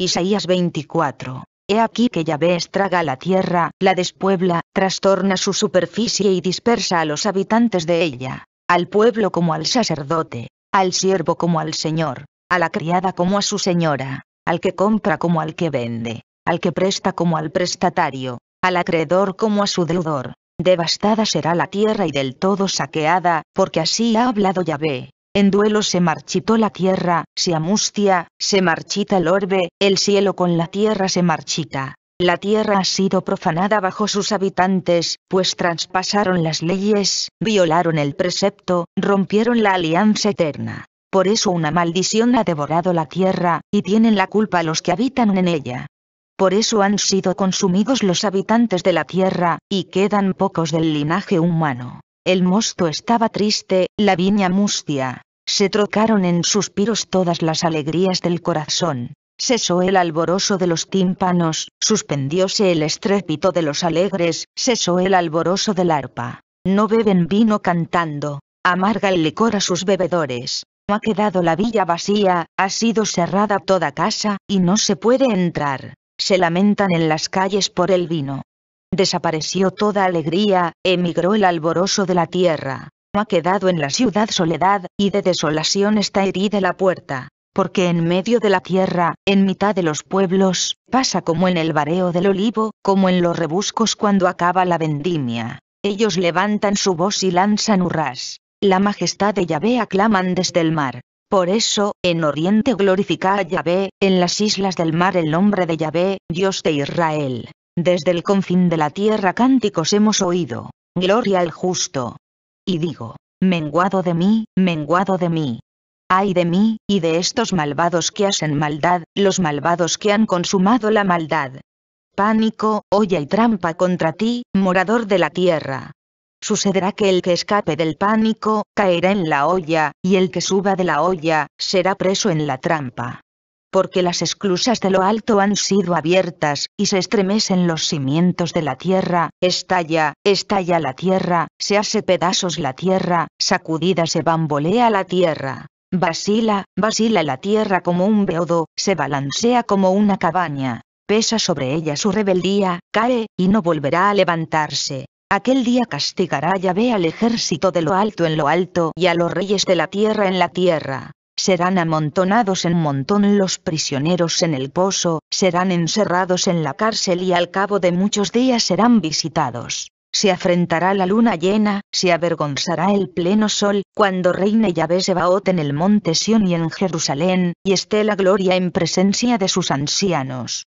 Isaías 24. He aquí que Yahvé estraga la tierra, la despuebla, trastorna su superficie y dispersa a los habitantes de ella, al pueblo como al sacerdote, al siervo como al señor, a la criada como a su señora, al que compra como al que vende, al que presta como al prestatario, al acreedor como a su deudor. Devastada será la tierra y del todo saqueada, porque así ha hablado Yahvé. En duelo se marchitó la tierra, se amustia, se marchita el orbe, el cielo con la tierra se marchita. La tierra ha sido profanada bajo sus habitantes, pues traspasaron las leyes, violaron el precepto, rompieron la alianza eterna. Por eso una maldición ha devorado la tierra, y tienen la culpa los que habitan en ella. Por eso han sido consumidos los habitantes de la tierra, y quedan pocos del linaje humano. El mosto estaba triste, la viña mustia. Se trocaron en suspiros todas las alegrías del corazón. Cesó el alboroso de los tímpanos, suspendióse el estrépito de los alegres, cesó el alboroso del arpa. No beben vino cantando, amarga el licor a sus bebedores. No Ha quedado la villa vacía, ha sido cerrada toda casa, y no se puede entrar. Se lamentan en las calles por el vino. Desapareció toda alegría, emigró el alboroso de la tierra. Ha quedado en la ciudad soledad, y de desolación está herida la puerta. Porque en medio de la tierra, en mitad de los pueblos, pasa como en el bareo del olivo, como en los rebuscos cuando acaba la vendimia. Ellos levantan su voz y lanzan hurras. La majestad de Yahvé aclaman desde el mar. Por eso, en Oriente glorifica a Yahvé, en las islas del mar el nombre de Yahvé, Dios de Israel. Desde el confín de la tierra cánticos hemos oído, gloria al justo. Y digo, menguado de mí, menguado de mí. Ay de mí, y de estos malvados que hacen maldad, los malvados que han consumado la maldad. Pánico, olla y trampa contra ti, morador de la tierra. Sucederá que el que escape del pánico, caerá en la olla, y el que suba de la olla, será preso en la trampa porque las esclusas de lo alto han sido abiertas, y se estremecen los cimientos de la tierra, estalla, estalla la tierra, se hace pedazos la tierra, sacudida se bambolea la tierra. Vacila, vacila la tierra como un beodo, se balancea como una cabaña. Pesa sobre ella su rebeldía, cae, y no volverá a levantarse. Aquel día castigará ya ve al ejército de lo alto en lo alto y a los reyes de la tierra en la tierra serán amontonados en montón los prisioneros en el pozo, serán encerrados en la cárcel y al cabo de muchos días serán visitados. Se afrentará la luna llena, se avergonzará el pleno sol, cuando reine Yahvé Sebaot en el monte Sion y en Jerusalén, y esté la gloria en presencia de sus ancianos.